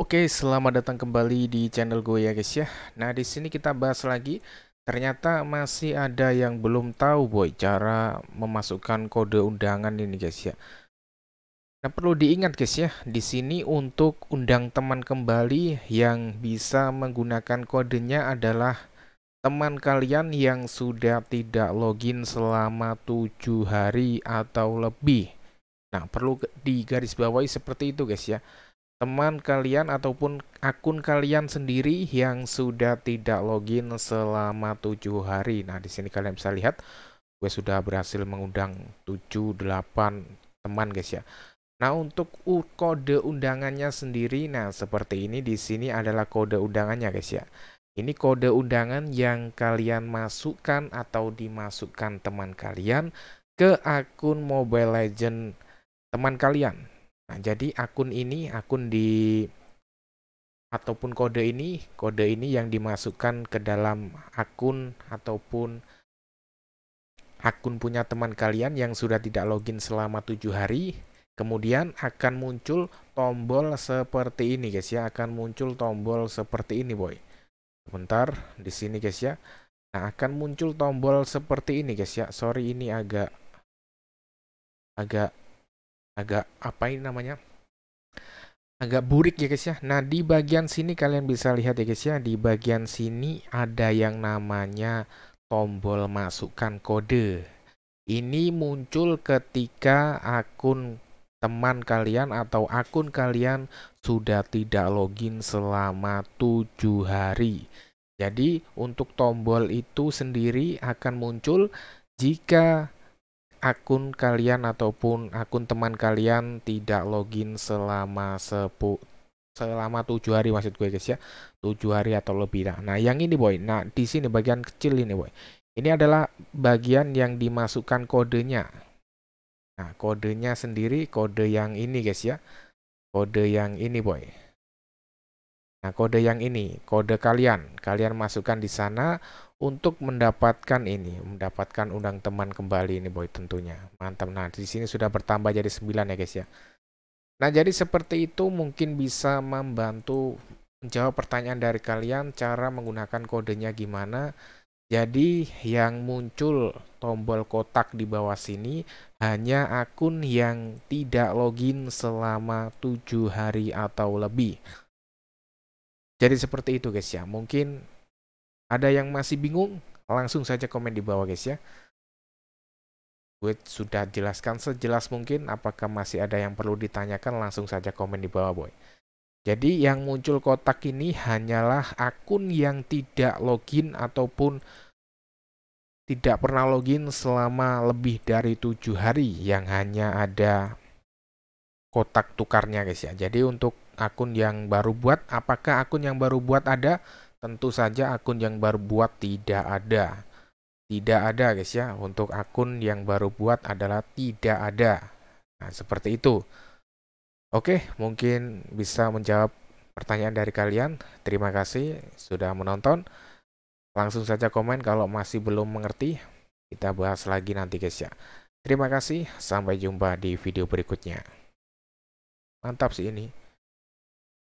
Oke, selamat datang kembali di channel gue ya guys ya. Nah, di sini kita bahas lagi ternyata masih ada yang belum tahu boy cara memasukkan kode undangan ini guys ya. Nah, perlu diingat guys ya, di sini untuk undang teman kembali yang bisa menggunakan kodenya adalah teman kalian yang sudah tidak login selama tujuh hari atau lebih. Nah, perlu digarisbawahi seperti itu guys ya teman kalian ataupun akun kalian sendiri yang sudah tidak login selama tujuh hari. Nah, di sini kalian bisa lihat gue sudah berhasil mengundang 7 8 teman guys ya. Nah, untuk kode undangannya sendiri nah seperti ini di sini adalah kode undangannya guys ya. Ini kode undangan yang kalian masukkan atau dimasukkan teman kalian ke akun Mobile Legend teman kalian. Nah, jadi akun ini, akun di ataupun kode ini, kode ini yang dimasukkan ke dalam akun ataupun akun punya teman kalian yang sudah tidak login selama tujuh hari. Kemudian akan muncul tombol seperti ini, guys ya. Akan muncul tombol seperti ini, boy. sebentar di sini, guys ya. Nah, akan muncul tombol seperti ini, guys ya. Sorry, ini agak agak agak apa ini namanya agak burik ya guys ya nah di bagian sini kalian bisa lihat ya guys ya di bagian sini ada yang namanya tombol masukkan kode ini muncul ketika akun teman kalian atau akun kalian sudah tidak login selama tujuh hari. Jadi untuk tombol itu sendiri akan muncul jika akun kalian ataupun akun teman kalian tidak login selama sepu selama tujuh hari maksud gue guys ya tujuh hari atau lebih nah, nah yang ini boy nah di sini bagian kecil ini boy ini adalah bagian yang dimasukkan kodenya nah kodenya sendiri kode yang ini guys ya kode yang ini boy Nah, kode yang ini, kode kalian, kalian masukkan di sana untuk mendapatkan ini, mendapatkan undang teman kembali ini boy tentunya. Mantap. Nah, di sini sudah bertambah jadi 9 ya guys ya. Nah, jadi seperti itu mungkin bisa membantu menjawab pertanyaan dari kalian cara menggunakan kodenya gimana. Jadi yang muncul tombol kotak di bawah sini hanya akun yang tidak login selama tujuh hari atau lebih. Jadi seperti itu guys ya. Mungkin ada yang masih bingung, langsung saja komen di bawah guys ya. Gue sudah jelaskan sejelas mungkin, apakah masih ada yang perlu ditanyakan langsung saja komen di bawah boy. Jadi yang muncul kotak ini hanyalah akun yang tidak login ataupun tidak pernah login selama lebih dari tujuh hari yang hanya ada kotak tukarnya guys ya. Jadi untuk akun yang baru buat. Apakah akun yang baru buat ada? Tentu saja akun yang baru buat tidak ada. Tidak ada guys ya. Untuk akun yang baru buat adalah tidak ada. Nah, seperti itu. Oke, mungkin bisa menjawab pertanyaan dari kalian. Terima kasih sudah menonton. Langsung saja komen kalau masih belum mengerti. Kita bahas lagi nanti guys ya. Terima kasih, sampai jumpa di video berikutnya. Mantap sih ini.